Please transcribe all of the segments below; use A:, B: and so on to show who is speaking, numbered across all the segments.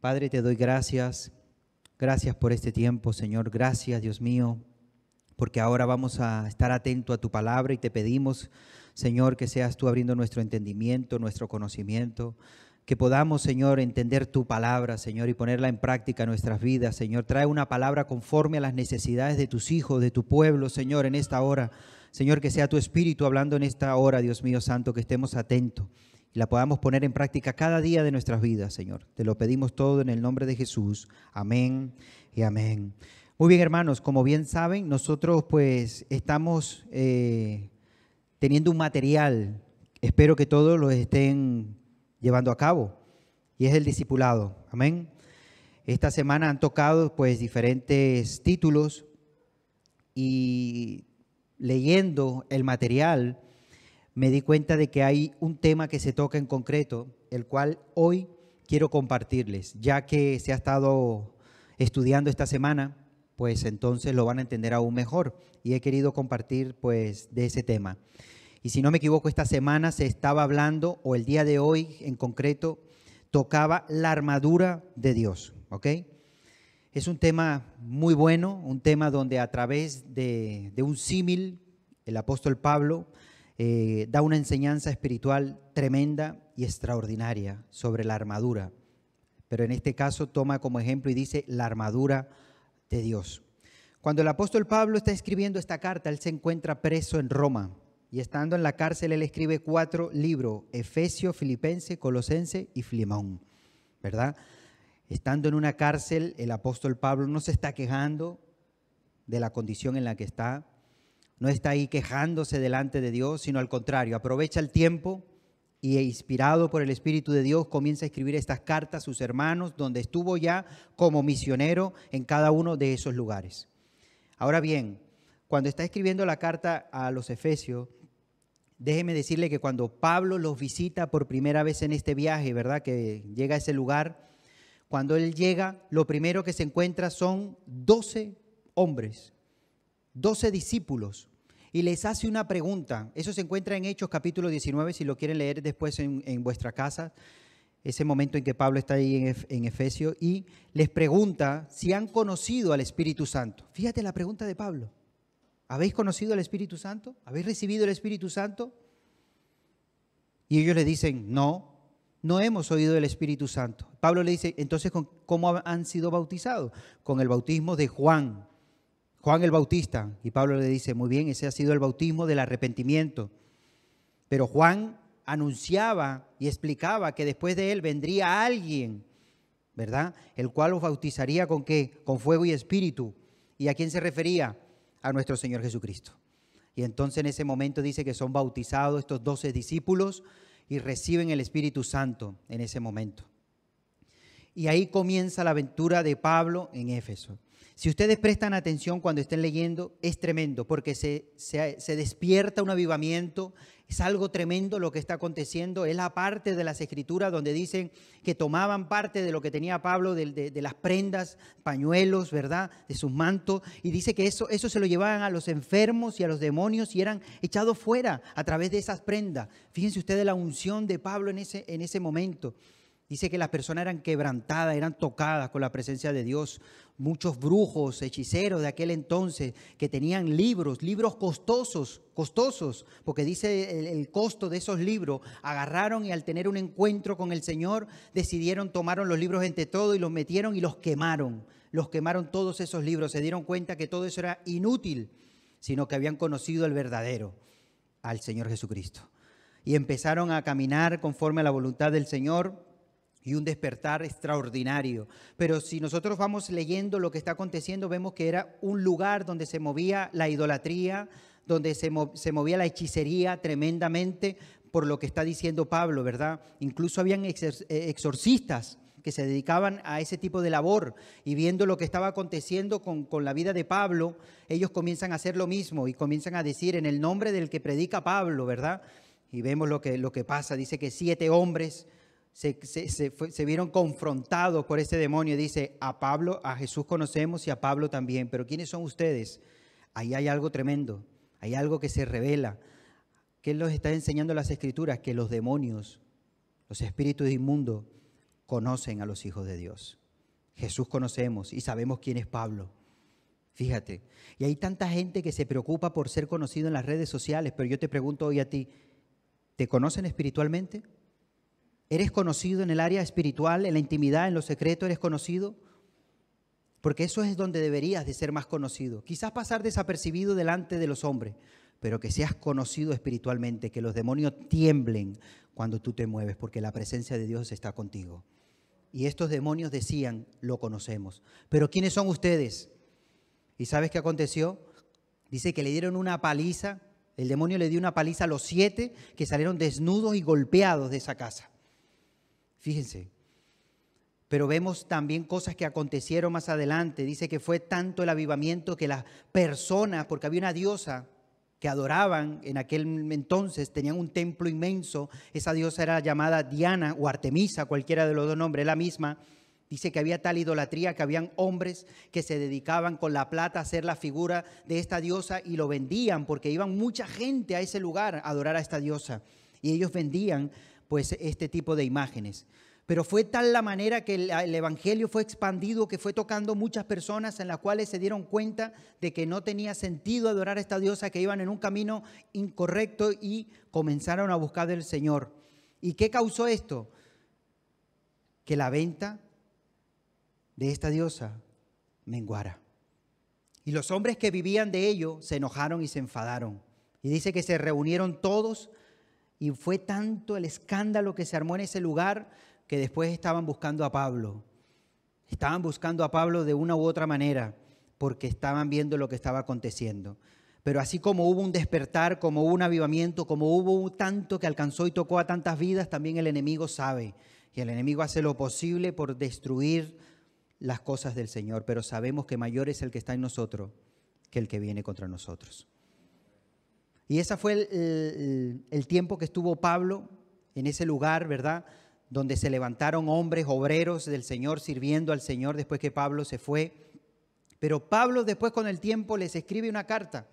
A: Padre, te doy gracias. Gracias por este tiempo, Señor. Gracias, Dios mío, porque ahora vamos a estar atento a tu palabra y te pedimos, Señor, que seas tú abriendo nuestro entendimiento, nuestro conocimiento, que podamos, Señor, entender tu palabra, Señor, y ponerla en práctica en nuestras vidas, Señor. Trae una palabra conforme a las necesidades de tus hijos, de tu pueblo, Señor, en esta hora. Señor, que sea tu espíritu hablando en esta hora, Dios mío santo, que estemos atentos y la podamos poner en práctica cada día de nuestras vidas, Señor. Te lo pedimos todo en el nombre de Jesús. Amén y amén. Muy bien, hermanos, como bien saben, nosotros pues estamos eh, teniendo un material, espero que todos lo estén llevando a cabo, y es el discipulado. Amén. Esta semana han tocado pues diferentes títulos y leyendo el material, me di cuenta de que hay un tema que se toca en concreto, el cual hoy quiero compartirles, ya que se ha estado estudiando esta semana, pues entonces lo van a entender aún mejor y he querido compartir pues de ese tema. Y si no me equivoco, esta semana se estaba hablando, o el día de hoy en concreto, tocaba la armadura de Dios, ¿ok? Es un tema muy bueno, un tema donde a través de, de un símil, el apóstol Pablo eh, da una enseñanza espiritual tremenda y extraordinaria sobre la armadura. Pero en este caso toma como ejemplo y dice la armadura de Dios. Cuando el apóstol Pablo está escribiendo esta carta, él se encuentra preso en Roma y estando en la cárcel él escribe cuatro libros, Efesio, Filipense, Colosense y Filemón, ¿verdad? Estando en una cárcel, el apóstol Pablo no se está quejando de la condición en la que está, no está ahí quejándose delante de Dios, sino al contrario, aprovecha el tiempo y e inspirado por el Espíritu de Dios comienza a escribir estas cartas a sus hermanos, donde estuvo ya como misionero en cada uno de esos lugares. Ahora bien, cuando está escribiendo la carta a los Efesios, déjeme decirle que cuando Pablo los visita por primera vez en este viaje, ¿verdad? Que llega a ese lugar, cuando él llega, lo primero que se encuentra son 12 hombres, 12 discípulos y les hace una pregunta. Eso se encuentra en Hechos capítulo 19, si lo quieren leer después en, vuestra casa, ese momento en que Pablo está ahí en, en Efesio, y les pregunta si han conocido al Espíritu Santo. Fíjate la pregunta de Pablo. ¿Habéis conocido al Espíritu Santo? ¿Habéis recibido el Espíritu Santo? Y ellos le dicen, no, no hemos oído del Espíritu Santo. Pablo le dice, entonces, ¿cómo han sido bautizados? Con el bautismo de Juan. Juan el Bautista. Y Pablo le dice, muy bien, ese ha sido el bautismo del arrepentimiento. Pero Juan anunciaba y explicaba que después de él vendría alguien, ¿verdad? El cual los bautizaría con qué? Con fuego y espíritu. ¿Y a quién se refería? A nuestro Señor Jesucristo. Y entonces en ese momento dice que son bautizados estos doce discípulos y reciben el Espíritu Santo en ese momento. Y ahí comienza la aventura de Pablo en Éfeso. Si ustedes prestan atención cuando estén leyendo, es tremendo, porque se, despierta un avivamiento, es algo tremendo lo que está aconteciendo, es la parte de las escrituras donde dicen que tomaban parte de lo que tenía Pablo, de, las prendas, pañuelos, ¿verdad? De sus mantos, y dice que eso, eso se lo llevaban a los enfermos y a los demonios y eran echados fuera a través de esas prendas. Fíjense ustedes la unción de Pablo en ese, en ese momento. Dice que las personas eran quebrantadas, eran tocadas con la presencia de Dios. Muchos brujos, hechiceros de aquel entonces que tenían libros, libros costosos, costosos, porque dice el, costo de esos libros, agarraron y al tener un encuentro con el Señor decidieron, tomaron los libros entre todos y los metieron y los quemaron. Los quemaron todos esos libros, se dieron cuenta que todo eso era inútil, sino que habían conocido al verdadero, al Señor Jesucristo. Y empezaron a caminar conforme a la voluntad del Señor y un despertar extraordinario. Pero si nosotros vamos leyendo lo que está aconteciendo, vemos que era un lugar donde se movía la idolatría, donde se, movía la hechicería tremendamente por lo que está diciendo Pablo, ¿verdad? Incluso habían eh, exorcistas que se dedicaban a ese tipo de labor y viendo lo que estaba aconteciendo con, la vida de Pablo, ellos comienzan a hacer lo mismo y comienzan a decir en el nombre del que predica Pablo, ¿verdad? Y vemos lo que, lo que pasa, dice que siete hombres se, vieron confrontados por ese demonio. y Dice, a Pablo, a Jesús conocemos y a Pablo también, pero ¿quiénes son ustedes? Ahí hay algo tremendo, hay algo que se revela. ¿Qué los está enseñando las escrituras? Que los demonios, los espíritus inmundos, conocen a los hijos de Dios. Jesús conocemos y sabemos quién es Pablo. Fíjate, y hay tanta gente que se preocupa por ser conocido en las redes sociales, pero yo te pregunto hoy a ti, ¿te conocen espiritualmente? ¿Eres conocido en el área espiritual, en la intimidad, en lo secreto? ¿Eres conocido? Porque eso es donde deberías de ser más conocido. Quizás pasar desapercibido delante de los hombres, pero que seas conocido espiritualmente, que los demonios tiemblen cuando tú te mueves, porque la presencia de Dios está contigo. Y estos demonios decían, lo conocemos. Pero ¿quiénes son ustedes? ¿Y sabes qué aconteció? Dice que le dieron una paliza, el demonio le dio una paliza a los siete que salieron desnudos y golpeados de esa casa. Fíjense. Pero vemos también cosas que acontecieron más adelante. Dice que fue tanto el avivamiento que las personas, porque había una diosa que adoraban en aquel entonces, tenían un templo inmenso. Esa diosa era llamada Diana o Artemisa, cualquiera de los dos nombres, la misma. Dice que había tal idolatría que habían hombres que se dedicaban con la plata a hacer la figura de esta diosa y lo vendían porque iban mucha gente a ese lugar a adorar a esta diosa. Y ellos vendían pues este tipo de imágenes. Pero fue tal la manera que el, Evangelio fue expandido, que fue tocando muchas personas en las cuales se dieron cuenta de que no tenía sentido adorar a esta diosa, que iban en un camino incorrecto y comenzaron a buscar del Señor. ¿Y qué causó esto? Que la venta de esta diosa menguara. Y los hombres que vivían de ello se enojaron y se enfadaron. Y dice que se reunieron todos y fue tanto el escándalo que se armó en ese lugar que después estaban buscando a Pablo. Estaban buscando a Pablo de una u otra manera porque estaban viendo lo que estaba aconteciendo. Pero así como hubo un despertar, como hubo un avivamiento, como hubo un tanto que alcanzó y tocó a tantas vidas, también el enemigo sabe. Y el enemigo hace lo posible por destruir las cosas del Señor. Pero sabemos que mayor es el que está en nosotros que el que viene contra nosotros. Y ese fue el, tiempo que estuvo Pablo en ese lugar, ¿verdad? Donde se levantaron hombres, obreros del Señor, sirviendo al Señor después que Pablo se fue. Pero Pablo después con el tiempo les escribe una carta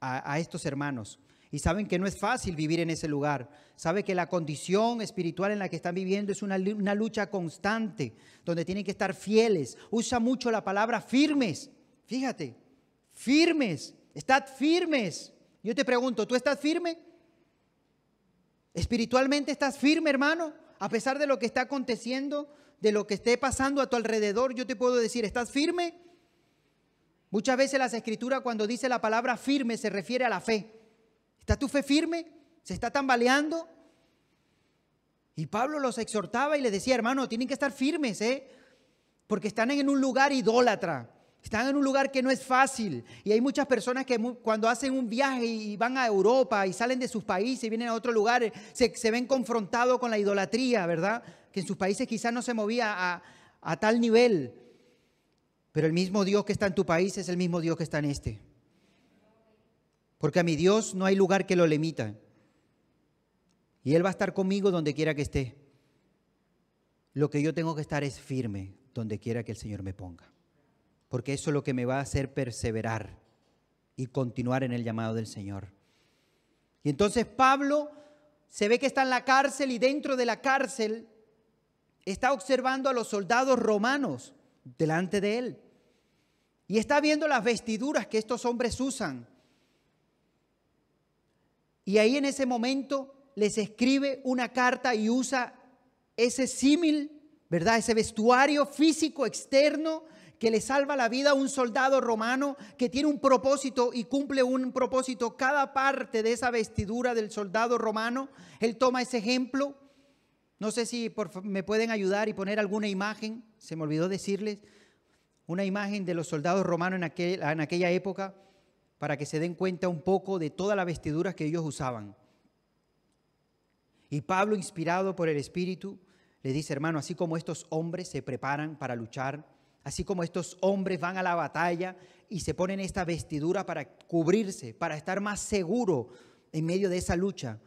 A: a, estos hermanos. Y saben que no es fácil vivir en ese lugar. Sabe que la condición espiritual en la que están viviendo es una lucha constante, donde tienen que estar fieles. Usa mucho la palabra firmes. Fíjate, firmes. Estad firmes yo te pregunto, ¿tú estás firme? ¿Espiritualmente estás firme, hermano? A pesar de lo que está aconteciendo, de lo que esté pasando a tu alrededor, yo te puedo decir, ¿estás firme? Muchas veces las escrituras cuando dice la palabra firme se refiere a la fe. ¿Está tu fe firme? ¿Se está tambaleando? Y Pablo los exhortaba y les decía, hermano, tienen que estar firmes, ¿eh? Porque están en un lugar idólatra. Están en un lugar que no es fácil. Y hay muchas personas que cuando hacen un viaje y van a Europa y salen de sus países y vienen a otro lugar, eh, se, ven confrontados con la idolatría, ¿verdad? Que en sus países quizás no se movía a, a tal nivel. Pero el mismo Dios que está en tu país es el mismo Dios que está en este. Porque a mi Dios no hay lugar que lo limita. Y Él va a estar conmigo donde quiera que esté. Lo que yo tengo que estar es firme donde quiera que el Señor me ponga porque eso es lo que me va a hacer perseverar y continuar en el llamado del Señor. Y entonces Pablo se ve que está en la cárcel y dentro de la cárcel está observando a los soldados romanos delante de él. Y está viendo las vestiduras que estos hombres usan. Y ahí en ese momento les escribe una carta y usa ese símil, ¿verdad? Ese vestuario físico externo que le salva la vida a un soldado romano que tiene un propósito y cumple un propósito cada parte de esa vestidura del soldado romano. Él toma ese ejemplo. No sé si me pueden ayudar y poner alguna imagen, se me olvidó decirles, una imagen de los soldados romanos en, en aquella época para que se den cuenta un poco de todas las vestiduras que ellos usaban. Y Pablo, inspirado por el Espíritu, le dice, hermano, así como estos hombres se preparan para luchar, Así como estos hombres van a la batalla y se ponen esta vestidura para cubrirse, para estar más seguro en medio de esa lucha,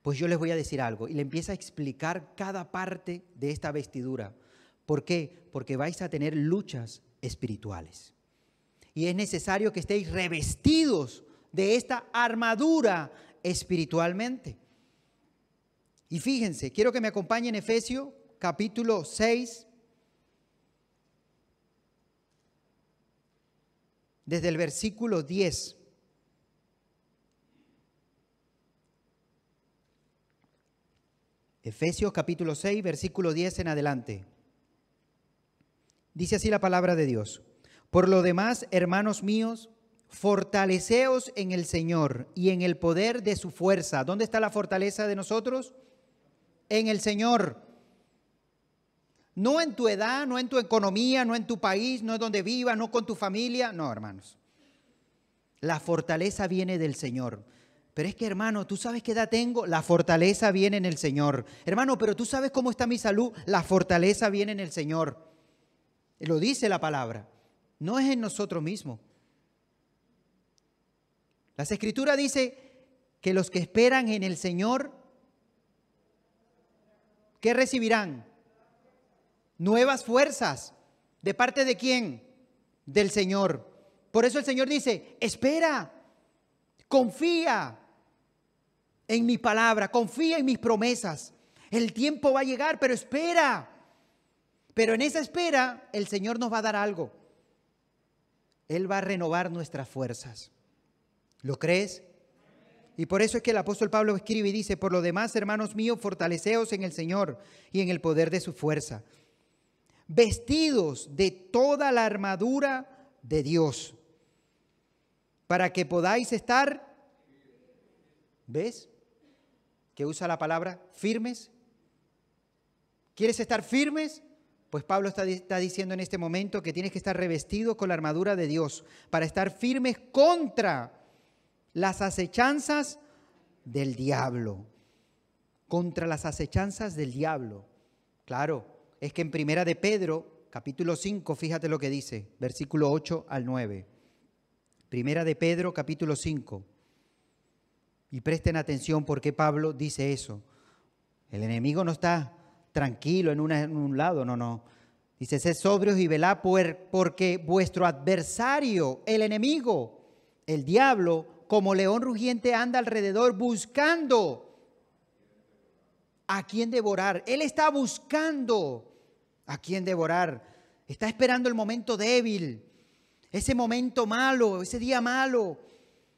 A: pues yo les voy a decir algo y le empieza a explicar cada parte de esta vestidura. ¿Por qué? Porque vais a tener luchas espirituales. Y es necesario que estéis revestidos de esta armadura espiritualmente. Y fíjense, quiero que me acompañen en Efesios capítulo 6, desde el versículo 10. Efesios capítulo 6, versículo 10 en adelante. Dice así la palabra de Dios. Por lo demás, hermanos míos, fortaleceos en el Señor y en el poder de su fuerza. ¿Dónde está la fortaleza de nosotros? En el Señor. No en tu edad, no en tu economía, no en tu país, no en donde vivas, no con tu familia. No, hermanos. La fortaleza viene del Señor. Pero es que, hermano, ¿tú sabes qué edad tengo? La fortaleza viene en el Señor. Hermano, pero ¿tú sabes cómo está mi salud? La fortaleza viene en el Señor. Lo dice la palabra. No es en nosotros mismos. Las escrituras dice que los que esperan en el Señor, ¿qué recibirán? nuevas fuerzas. ¿De parte de quién? Del Señor. Por eso el Señor dice, espera, confía en mi palabra, confía en mis promesas. El tiempo va a llegar, pero espera. Pero en esa espera el Señor nos va a dar algo. Él va a renovar nuestras fuerzas. ¿Lo crees? Y por eso es que el apóstol Pablo escribe y dice, por lo demás, hermanos míos, fortaleceos en el Señor y en el poder de su fuerza vestidos de toda la armadura de Dios, para que podáis estar, ¿ves? Que usa la palabra firmes. ¿Quieres estar firmes? Pues Pablo está, diciendo en este momento que tienes que estar revestido con la armadura de Dios para estar firmes contra las acechanzas del diablo. Contra las acechanzas del diablo. Claro, es que en Primera de Pedro, capítulo 5, fíjate lo que dice, versículo 8 al 9. Primera de Pedro, capítulo 5. Y presten atención porque Pablo dice eso. El enemigo no está tranquilo en, un lado, no, no. Dice, sed sobrios y velad porque vuestro adversario, el enemigo, el diablo, como león rugiente anda alrededor buscando a quien devorar. Él está buscando a quien devorar. Está esperando el momento débil, ese momento malo, ese día malo.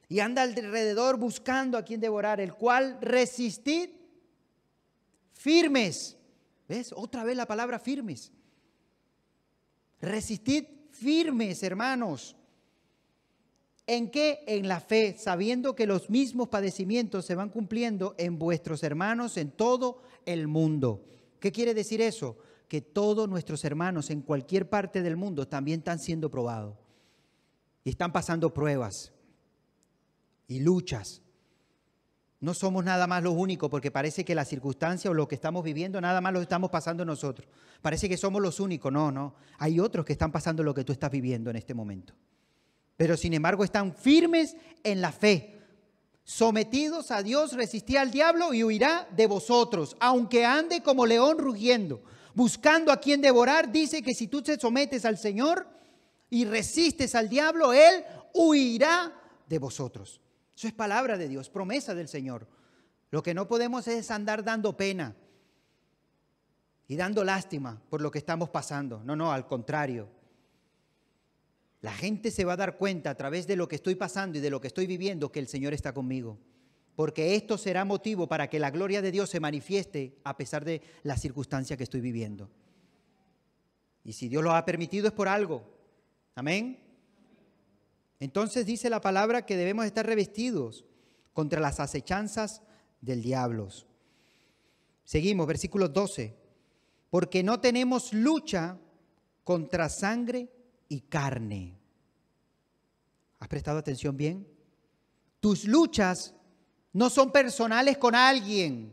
A: Y anda alrededor buscando a quien devorar, el cual resistid firmes. ¿Ves? Otra vez la palabra firmes. Resistid firmes, hermanos. ¿En qué? En la fe, sabiendo que los mismos padecimientos se van cumpliendo en vuestros hermanos en todo el mundo. ¿Qué quiere decir eso? que todos nuestros hermanos en cualquier parte del mundo también están siendo probados. Y están pasando pruebas y luchas. No somos nada más los únicos porque parece que la circunstancia o lo que estamos viviendo nada más lo estamos pasando nosotros. Parece que somos los únicos. No, no. Hay otros que están pasando lo que tú estás viviendo en este momento. Pero sin embargo están firmes en la fe. Sometidos a Dios, resistí al diablo y huirá de vosotros, aunque ande como león rugiendo, buscando a quien devorar, dice que si tú te sometes al Señor y resistes al diablo, Él huirá de vosotros. Eso es palabra de Dios, promesa del Señor. Lo que no podemos es andar dando pena y dando lástima por lo que estamos pasando. No, no, al contrario. La gente se va a dar cuenta a través de lo que estoy pasando y de lo que estoy viviendo que el Señor está conmigo porque esto será motivo para que la gloria de Dios se manifieste a pesar de la circunstancia que estoy viviendo. Y si Dios lo ha permitido es por algo. Amén. Entonces dice la palabra que debemos estar revestidos contra las acechanzas del diablo. Seguimos, versículo 12. Porque no tenemos lucha contra sangre y carne. ¿Has prestado atención bien? Tus luchas no son personales con alguien.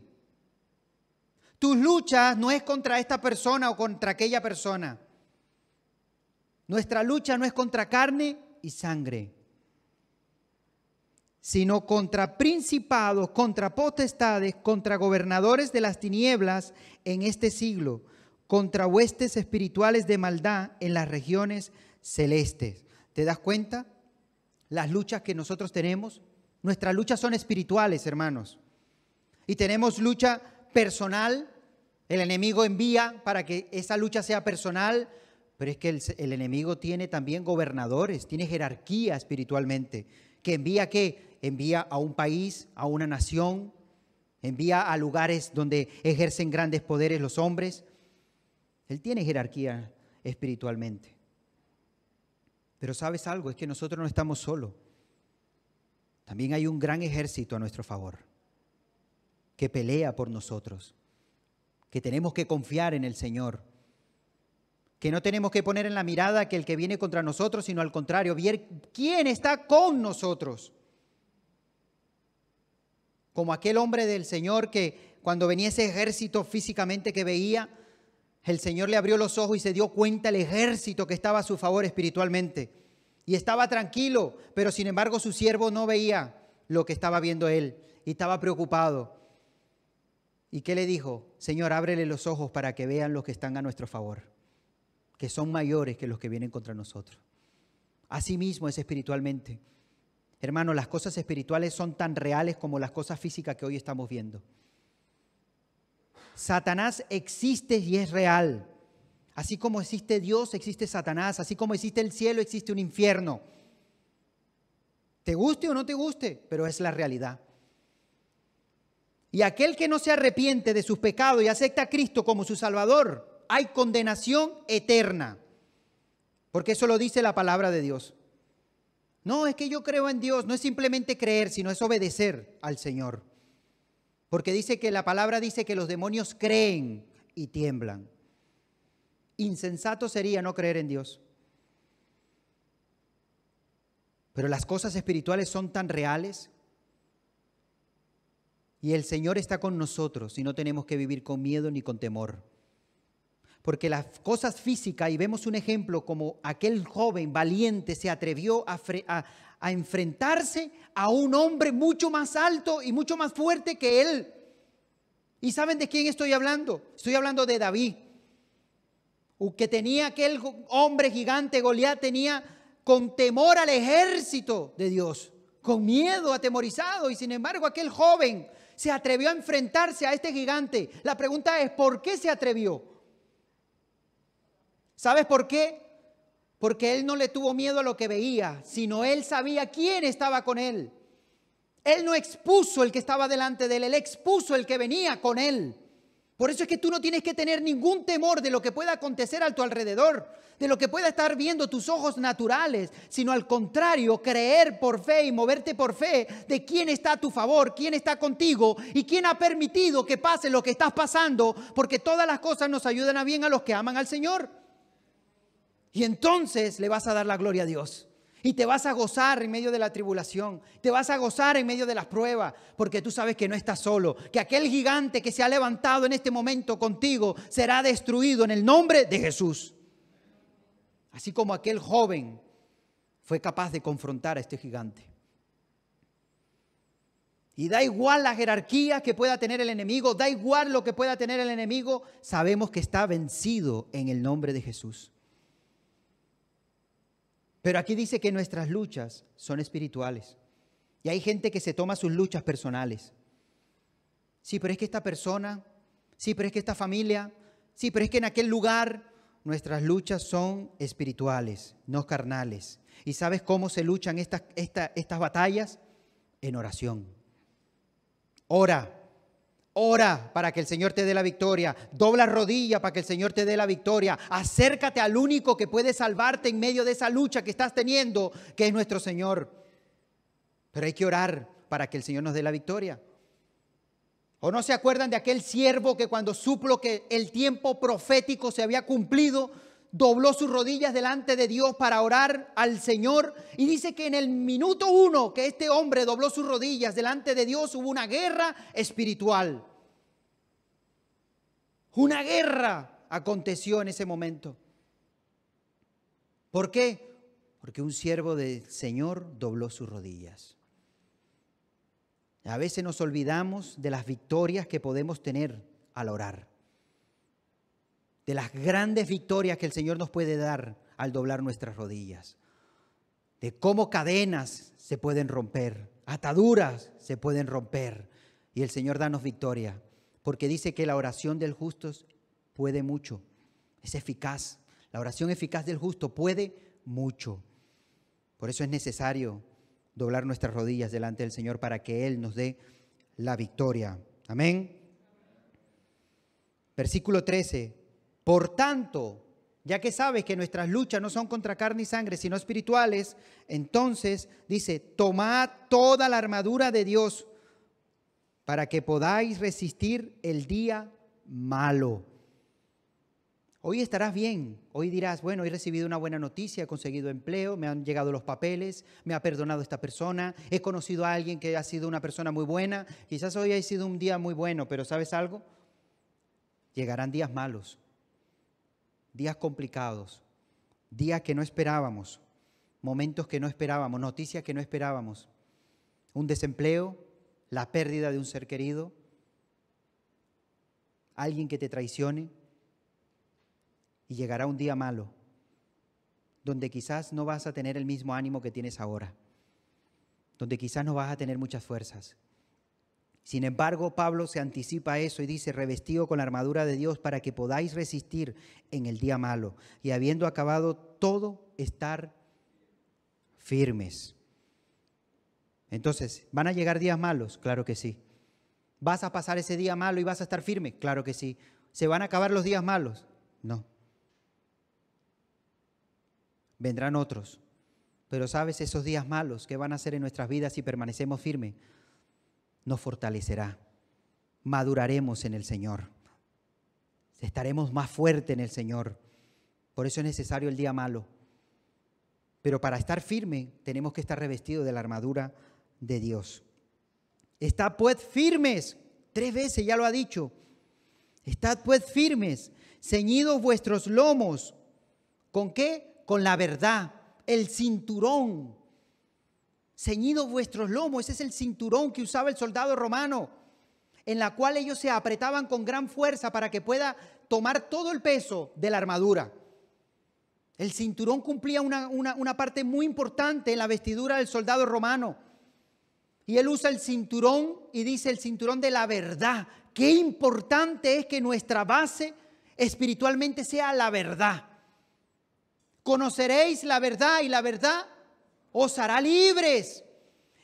A: Tus luchas no es contra esta persona o contra aquella persona. Nuestra lucha no es contra carne y sangre, sino contra principados, contra potestades, contra gobernadores de las tinieblas en este siglo, contra huestes espirituales de maldad en las regiones celestes. ¿Te das cuenta? Las luchas que nosotros tenemos Nuestras luchas son espirituales, hermanos. Y tenemos lucha personal. El enemigo envía para que esa lucha sea personal, pero es que el, enemigo tiene también gobernadores, tiene jerarquía espiritualmente, que envía qué? Envía a un país, a una nación, envía a lugares donde ejercen grandes poderes los hombres. Él tiene jerarquía espiritualmente. Pero sabes algo, es que nosotros no estamos solos. También hay un gran ejército a nuestro favor que pelea por nosotros, que tenemos que confiar en el Señor, que no tenemos que poner en la mirada que el que viene contra nosotros, sino al contrario, ver quién está con nosotros. Como aquel hombre del Señor que cuando venía ese ejército físicamente que veía, el Señor le abrió los ojos y se dio cuenta el ejército que estaba a su favor espiritualmente y estaba tranquilo, pero sin embargo su siervo no veía lo que estaba viendo él y estaba preocupado. ¿Y qué le dijo? Señor, ábrele los ojos para que vean los que están a nuestro favor, que son mayores que los que vienen contra nosotros. mismo es espiritualmente. Hermano, las cosas espirituales son tan reales como las cosas físicas que hoy estamos viendo. Satanás existe y es real. Así como existe Dios, existe Satanás. Así como existe el cielo, existe un infierno. Te guste o no te guste, pero es la realidad. Y aquel que no se arrepiente de sus pecados y acepta a Cristo como su Salvador, hay condenación eterna. Porque eso lo dice la palabra de Dios. No, es que yo creo en Dios, no es simplemente creer, sino es obedecer al Señor. Porque dice que la palabra dice que los demonios creen y tiemblan. Insensato sería no creer en Dios. Pero las cosas espirituales son tan reales y el Señor está con nosotros y no tenemos que vivir con miedo ni con temor. Porque las cosas físicas, y vemos un ejemplo como aquel joven valiente se atrevió a, enfrentarse a un hombre mucho más alto y mucho más fuerte que él. ¿Y saben de quién estoy hablando? Estoy hablando de David que tenía aquel hombre gigante Goliat tenía con temor al ejército de Dios, con miedo, atemorizado, y sin embargo aquel joven se atrevió a enfrentarse a este gigante. La pregunta es, ¿por qué se atrevió? ¿Sabes por qué? Porque él no le tuvo miedo a lo que veía, sino él sabía quién estaba con él. Él no expuso el que estaba delante de él, él expuso el que venía con él. Por eso es que tú no tienes que tener ningún temor de lo que pueda acontecer a tu alrededor, de lo que pueda estar viendo tus ojos naturales, sino al contrario, creer por fe y moverte por fe de quién está a tu favor, quién está contigo y quién ha permitido que pase lo que estás pasando, porque todas las cosas nos ayudan a bien a los que aman al Señor. Y entonces le vas a dar la gloria a Dios. Y te vas a gozar en medio de la tribulación, te vas a gozar en medio de las pruebas, porque tú sabes que no estás solo, que aquel gigante que se ha levantado en este momento contigo será destruido en el nombre de Jesús. Así como aquel joven fue capaz de confrontar a este gigante. Y da igual la jerarquía que pueda tener el enemigo, da igual lo que pueda tener el enemigo, sabemos que está vencido en el nombre de Jesús. Pero aquí dice que nuestras luchas son espirituales. Y hay gente que se toma sus luchas personales. Sí, pero es que esta persona, sí, pero es que esta familia, sí, pero es que en aquel lugar nuestras luchas son espirituales, no carnales. ¿Y sabes cómo se luchan estas, estas batallas? En oración. Ora, Ora para que el Señor te dé la victoria. Dobla rodillas para que el Señor te dé la victoria. Acércate al único que puede salvarte en medio de esa lucha que estás teniendo, que es nuestro Señor. Pero hay que orar para que el Señor nos dé la victoria. ¿O no se acuerdan de aquel siervo que cuando suplo que el tiempo profético se había cumplido, dobló sus rodillas delante de Dios para orar al Señor. Y dice que en el minuto uno que este hombre dobló sus rodillas delante de Dios hubo una guerra espiritual. Una guerra aconteció en ese momento. ¿Por qué? Porque un siervo del Señor dobló sus rodillas. A veces nos olvidamos de las victorias que podemos tener al orar, de las grandes victorias que el Señor nos puede dar al doblar nuestras rodillas, de cómo cadenas se pueden romper, ataduras se pueden romper y el Señor danos victoria porque dice que la oración del justo puede mucho, es eficaz. La oración eficaz del justo puede mucho. Por eso es necesario doblar nuestras rodillas delante del Señor para que Él nos dé la victoria. Amén. Versículo 13. Por tanto, ya que sabes que nuestras luchas no son contra carne y sangre, sino espirituales, entonces dice, tomad toda la armadura de Dios para que podáis resistir el día malo. Hoy estarás bien, hoy dirás, bueno, he recibido una buena noticia, he conseguido empleo, me han llegado los papeles, me ha perdonado esta persona, he conocido a alguien que ha sido una persona muy buena, quizás hoy haya sido un día muy bueno, pero ¿sabes algo? Llegarán días malos, días complicados, días que no esperábamos, momentos que no esperábamos, noticias que no esperábamos, un desempleo, la pérdida de un ser querido, alguien que te traicione y llegará un día malo, donde quizás no vas a tener el mismo ánimo que tienes ahora, donde quizás no vas a tener muchas fuerzas. Sin embargo, Pablo se anticipa a eso y dice, revestido con la armadura de Dios para que podáis resistir en el día malo y habiendo acabado todo, estar firmes. Entonces, ¿van a llegar días malos? Claro que sí. ¿Vas a pasar ese día malo y vas a estar firme? Claro que sí. ¿Se van a acabar los días malos? No. Vendrán otros. Pero sabes, esos días malos que van a ser en nuestras vidas si permanecemos firmes, nos fortalecerá. Maduraremos en el Señor. Estaremos más fuertes en el Señor. Por eso es necesario el día malo. Pero para estar firme tenemos que estar revestidos de la armadura de Dios. Estad pues firmes, tres veces ya lo ha dicho. Estad pues firmes, ceñidos vuestros lomos. ¿Con qué? Con la verdad, el cinturón. Ceñidos vuestros lomos, ese es el cinturón que usaba el soldado romano, en la cual ellos se apretaban con gran fuerza para que pueda tomar todo el peso de la armadura. El cinturón cumplía una, una parte muy importante en la vestidura del soldado romano y él usa el cinturón y dice el cinturón de la verdad. Qué importante es que nuestra base espiritualmente sea la verdad. Conoceréis la verdad y la verdad os hará libres.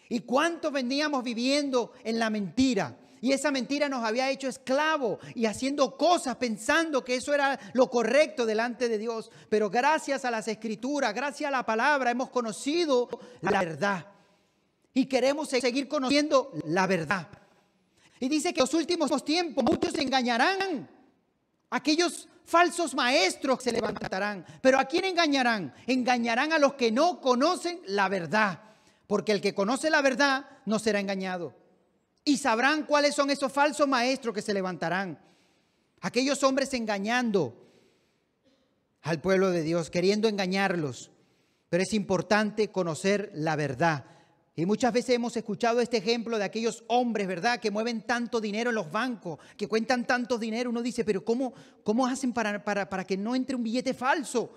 A: ¿Y cuánto veníamos viviendo en la mentira? Y esa mentira nos había hecho esclavo y haciendo cosas pensando que eso era lo correcto delante de Dios. Pero gracias a las escrituras, gracias a la palabra, hemos conocido la verdad y queremos seguir conociendo la verdad. Y dice que en los últimos tiempos muchos engañarán. Aquellos falsos maestros se levantarán. Pero ¿a quién engañarán? Engañarán a los que no conocen la verdad. Porque el que conoce la verdad no será engañado. Y sabrán cuáles son esos falsos maestros que se levantarán. Aquellos hombres engañando al pueblo de Dios, queriendo engañarlos. Pero es importante conocer la verdad. Y muchas veces hemos escuchado este ejemplo de aquellos hombres, ¿verdad?, que mueven tanto dinero en los bancos, que cuentan tanto dinero. Uno dice, pero ¿cómo, cómo hacen para, para, para que no entre un billete falso?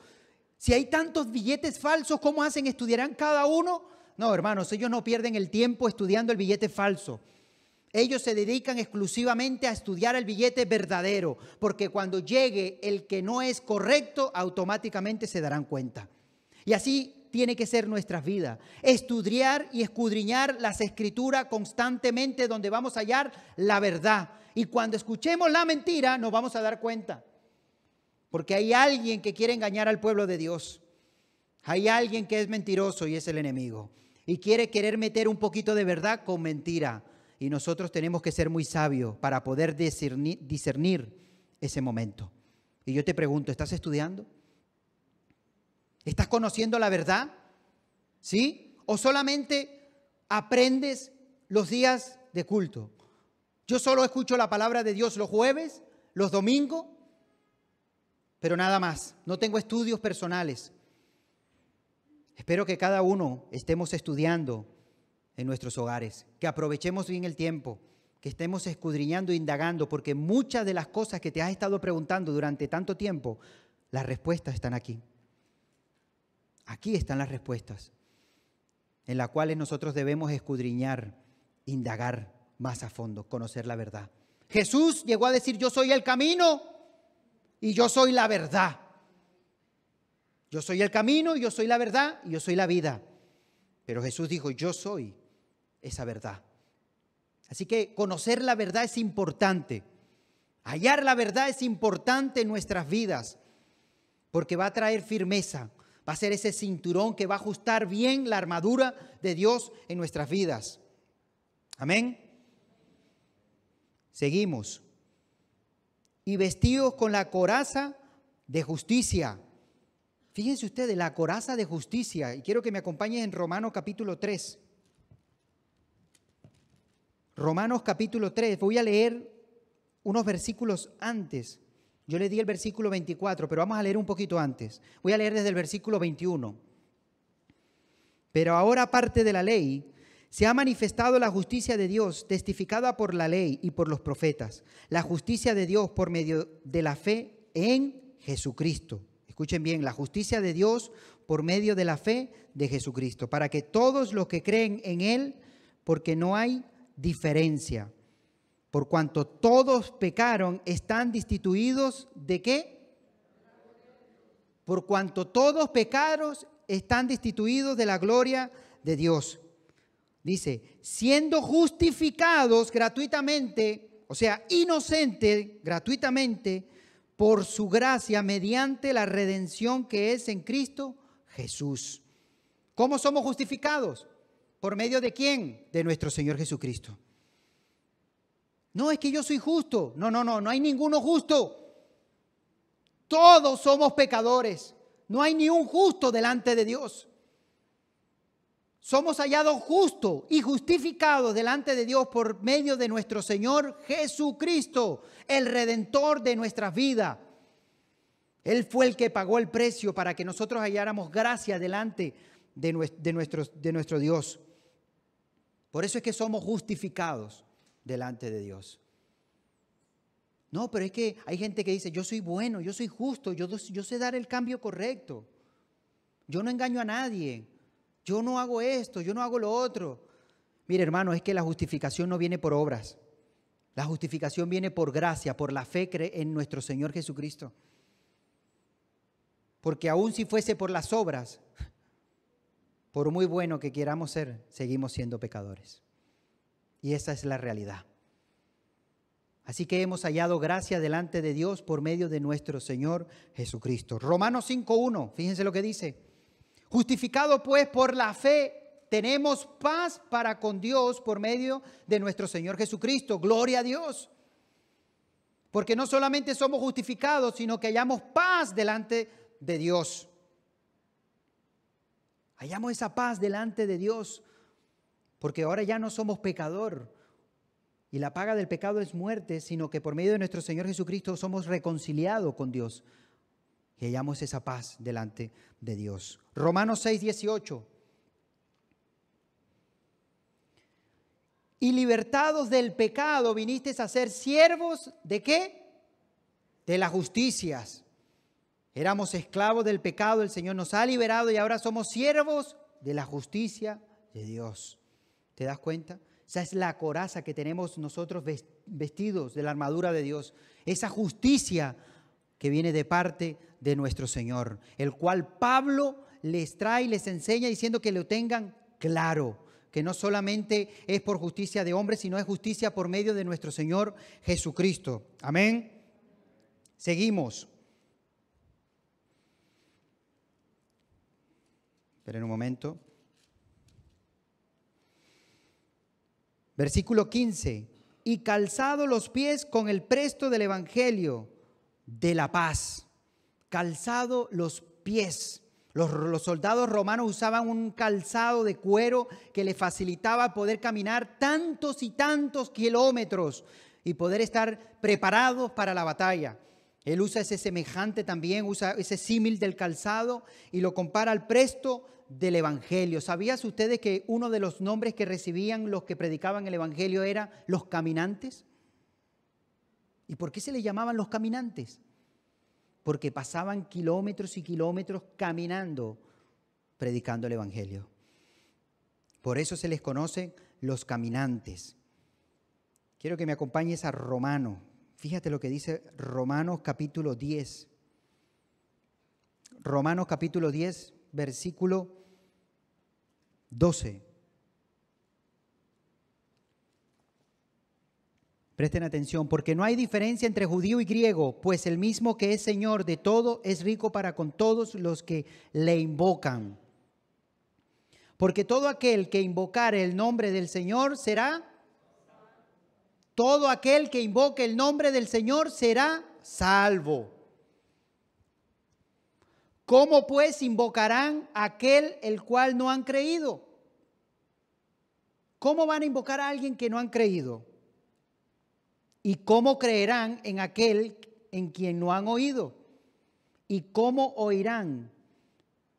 A: Si hay tantos billetes falsos, ¿cómo hacen? ¿Estudiarán cada uno? No, hermanos, ellos no pierden el tiempo estudiando el billete falso. Ellos se dedican exclusivamente a estudiar el billete verdadero, porque cuando llegue el que no es correcto, automáticamente se darán cuenta. Y así tiene que ser nuestra vida, Estudiar y escudriñar las escrituras constantemente donde vamos a hallar la verdad. Y cuando escuchemos la mentira nos vamos a dar cuenta. Porque hay alguien que quiere engañar al pueblo de Dios. Hay alguien que es mentiroso y es el enemigo. Y quiere querer meter un poquito de verdad con mentira. Y nosotros tenemos que ser muy sabios para poder discernir ese momento. Y yo te pregunto, ¿estás estudiando? ¿Estás conociendo la verdad? ¿Sí? ¿O solamente aprendes los días de culto? Yo solo escucho la palabra de Dios los jueves, los domingos, pero nada más. No tengo estudios personales. Espero que cada uno estemos estudiando en nuestros hogares, que aprovechemos bien el tiempo, que estemos escudriñando e indagando, porque muchas de las cosas que te has estado preguntando durante tanto tiempo, las respuestas están aquí. Aquí están las respuestas, en las cuales nosotros debemos escudriñar, indagar más a fondo, conocer la verdad. Jesús llegó a decir, yo soy el camino y yo soy la verdad. Yo soy el camino, yo soy la verdad y yo soy la vida. Pero Jesús dijo, yo soy esa verdad. Así que conocer la verdad es importante. Hallar la verdad es importante en nuestras vidas porque va a traer firmeza, va a ser ese cinturón que va a ajustar bien la armadura de Dios en nuestras vidas. Amén. Seguimos. Y vestidos con la coraza de justicia. Fíjense ustedes, la coraza de justicia. Y quiero que me acompañen en Romanos capítulo 3. Romanos capítulo 3. Voy a leer unos versículos antes. Yo le di el versículo 24, pero vamos a leer un poquito antes. Voy a leer desde el versículo 21. Pero ahora aparte de la ley, se ha manifestado la justicia de Dios, testificada por la ley y por los profetas, la justicia de Dios por medio de la fe en Jesucristo. Escuchen bien, la justicia de Dios por medio de la fe de Jesucristo, para que todos los que creen en Él, porque no hay diferencia, por cuanto todos pecaron, están destituidos de qué? Por cuanto todos pecados están destituidos de la gloria de Dios. Dice, siendo justificados gratuitamente, o sea, inocentes gratuitamente, por su gracia, mediante la redención que es en Cristo Jesús. ¿Cómo somos justificados? ¿Por medio de quién? De nuestro Señor Jesucristo. No, es que yo soy justo. No, no, no, no hay ninguno justo. Todos somos pecadores. No hay ni un justo delante de Dios. Somos hallados justos y justificados delante de Dios por medio de nuestro Señor Jesucristo, el redentor de nuestras vidas. Él fue el que pagó el precio para que nosotros halláramos gracia delante de nuestro, de nuestro Dios. Por eso es que somos justificados delante de Dios. No, pero es que hay gente que dice, yo soy bueno, yo soy justo, yo, sé dar el cambio correcto. Yo no engaño a nadie. Yo no hago esto, yo no hago lo otro. Mire, hermano, es que la justificación no viene por obras. La justificación viene por gracia, por la fe en nuestro Señor Jesucristo. Porque aun si fuese por las obras, por muy bueno que queramos ser, seguimos siendo pecadores. Y esa es la realidad. Así que hemos hallado gracia delante de Dios por medio de nuestro Señor Jesucristo. Romanos 5.1, fíjense lo que dice. Justificado pues por la fe, tenemos paz para con Dios por medio de nuestro Señor Jesucristo. Gloria a Dios. Porque no solamente somos justificados, sino que hallamos paz delante de Dios. Hallamos esa paz delante de Dios porque ahora ya no somos pecador. Y la paga del pecado es muerte, sino que por medio de nuestro Señor Jesucristo somos reconciliados con Dios y hallamos esa paz delante de Dios. Romanos 6, 18. Y libertados del pecado viniste a ser siervos de qué? De las justicias. Éramos esclavos del pecado, el Señor nos ha liberado y ahora somos siervos de la justicia de Dios. ¿Te das cuenta? Esa es la coraza que tenemos nosotros vestidos de la armadura de Dios. Esa justicia que viene de parte de nuestro Señor, el cual Pablo les trae y les enseña diciendo que lo tengan claro, que no solamente es por justicia de hombres, sino es justicia por medio de nuestro Señor Jesucristo. Amén. Seguimos. Esperen un momento. Versículo 15, y calzado los pies con el presto del Evangelio de la paz. Calzado los pies. Los, soldados romanos usaban un calzado de cuero que les facilitaba poder caminar tantos y tantos kilómetros y poder estar preparados para la batalla. Él usa ese semejante también, usa ese símil del calzado y lo compara al presto del Evangelio. ¿Sabías ustedes que uno de los nombres que recibían los que predicaban el Evangelio era los caminantes? ¿Y por qué se les llamaban los caminantes? Porque pasaban kilómetros y kilómetros caminando, predicando el Evangelio. Por eso se les conoce los caminantes. Quiero que me acompañes a Romano. Fíjate lo que dice Romanos capítulo 10. Romanos capítulo 10, versículo 12. Presten atención, porque no hay diferencia entre judío y griego, pues el mismo que es Señor de todo es rico para con todos los que le invocan. Porque todo aquel que invocare el nombre del Señor será... Todo aquel que invoque el nombre del Señor será salvo. ¿Cómo pues invocarán a aquel el cual no han creído? ¿Cómo van a invocar a alguien que no han creído? ¿Y cómo creerán en aquel en quien no han oído? ¿Y cómo oirán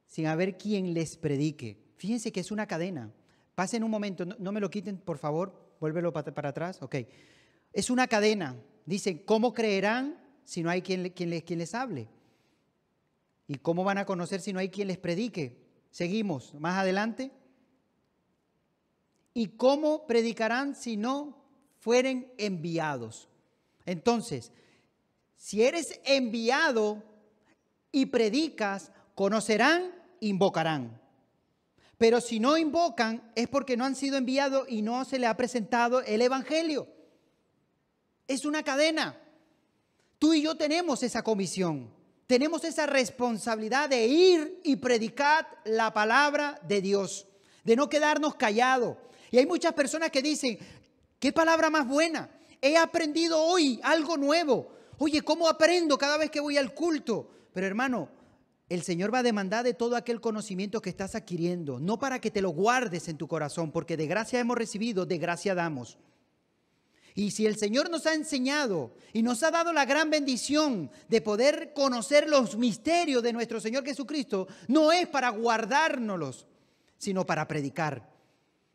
A: sin haber quien les predique? Fíjense que es una cadena. Pasen un momento, no, me lo quiten, por favor, vuélvelo para, atrás. Ok. Es una cadena. Dicen, ¿cómo creerán si no hay quien, quien, quien les hable? ¿Y cómo van a conocer si no hay quien les predique? Seguimos, más adelante. ¿Y cómo predicarán si no fueren enviados? Entonces, si eres enviado y predicas, conocerán, invocarán. Pero si no invocan es porque no han sido enviados y no se les ha presentado el Evangelio. Es una cadena. Tú y yo tenemos esa comisión tenemos esa responsabilidad de ir y predicar la palabra de Dios, de no quedarnos callados. Y hay muchas personas que dicen, ¿qué palabra más buena? He aprendido hoy algo nuevo. Oye, ¿cómo aprendo cada vez que voy al culto? Pero hermano, el Señor va a demandar de todo aquel conocimiento que estás adquiriendo, no para que te lo guardes en tu corazón, porque de gracia hemos recibido, de gracia damos. Y si el Señor nos ha enseñado y nos ha dado la gran bendición de poder conocer los misterios de nuestro Señor Jesucristo, no es para guardárnoslos, sino para predicar,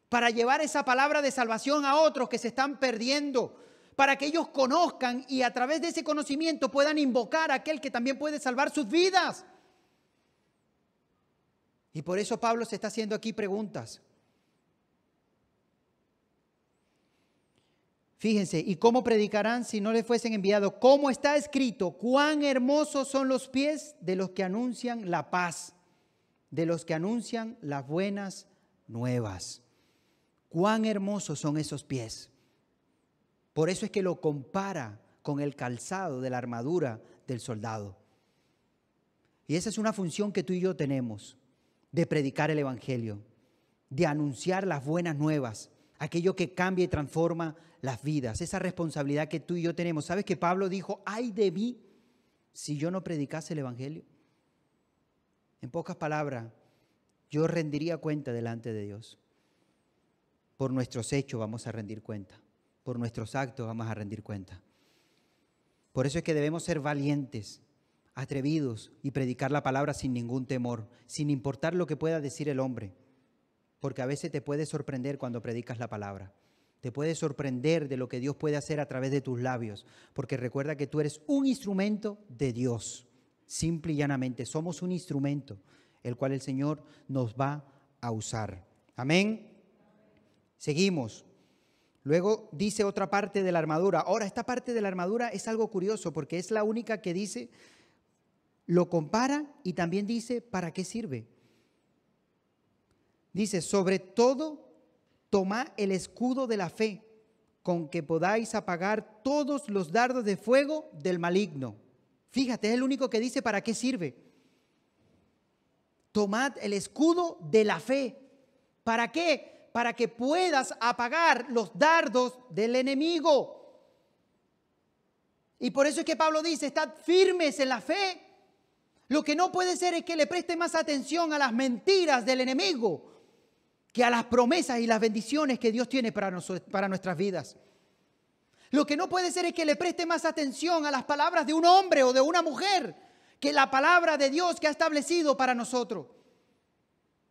A: para llevar esa palabra de salvación a otros que se están perdiendo, para que ellos conozcan y a través de ese conocimiento puedan invocar a aquel que también puede salvar sus vidas. Y por eso Pablo se está haciendo aquí preguntas. Fíjense, ¿y cómo predicarán si no les fuesen enviados? ¿Cómo está escrito? ¿Cuán hermosos son los pies de los que anuncian la paz, de los que anuncian las buenas nuevas? ¿Cuán hermosos son esos pies? Por eso es que lo compara con el calzado de la armadura del soldado. Y esa es una función que tú y yo tenemos, de predicar el Evangelio, de anunciar las buenas nuevas, aquello que cambia y transforma las vidas, esa responsabilidad que tú y yo tenemos. ¿Sabes que Pablo dijo, ay de mí si yo no predicase el Evangelio? En pocas palabras, yo rendiría cuenta delante de Dios. Por nuestros hechos vamos a rendir cuenta, por nuestros actos vamos a rendir cuenta. Por eso es que debemos ser valientes, atrevidos y predicar la palabra sin ningún temor, sin importar lo que pueda decir el hombre porque a veces te puede sorprender cuando predicas la palabra. Te puede sorprender de lo que Dios puede hacer a través de tus labios, porque recuerda que tú eres un instrumento de Dios, simple y llanamente. Somos un instrumento, el cual el Señor nos va a usar. Amén. Seguimos. Luego dice otra parte de la armadura. Ahora, esta parte de la armadura es algo curioso porque es la única que dice, lo compara y también dice para qué sirve. Dice, sobre todo, tomad el escudo de la fe, con que podáis apagar todos los dardos de fuego del maligno. Fíjate, es el único que dice para qué sirve. Tomad el escudo de la fe. ¿Para qué? Para que puedas apagar los dardos del enemigo. Y por eso es que Pablo dice, estad firmes en la fe. Lo que no puede ser es que le preste más atención a las mentiras del enemigo que a las promesas y las bendiciones que Dios tiene para, para nuestras vidas. Lo que no puede ser es que le preste más atención a las palabras de un hombre o de una mujer que la palabra de Dios que ha establecido para nosotros.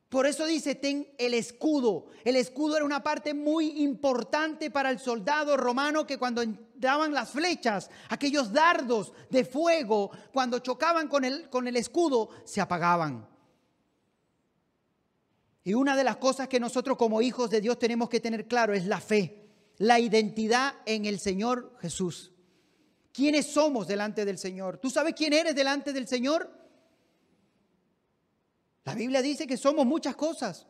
A: Por eso dice, ten el escudo. El escudo era una parte muy importante para el soldado romano que cuando daban las flechas, aquellos dardos de fuego, cuando chocaban con el, con el escudo, se apagaban. Y una de las cosas que nosotros como hijos de Dios tenemos que tener claro es la fe, la identidad en el Señor Jesús. ¿Quiénes somos delante del Señor? ¿Tú sabes quién eres delante del Señor? La Biblia dice que somos muchas cosas.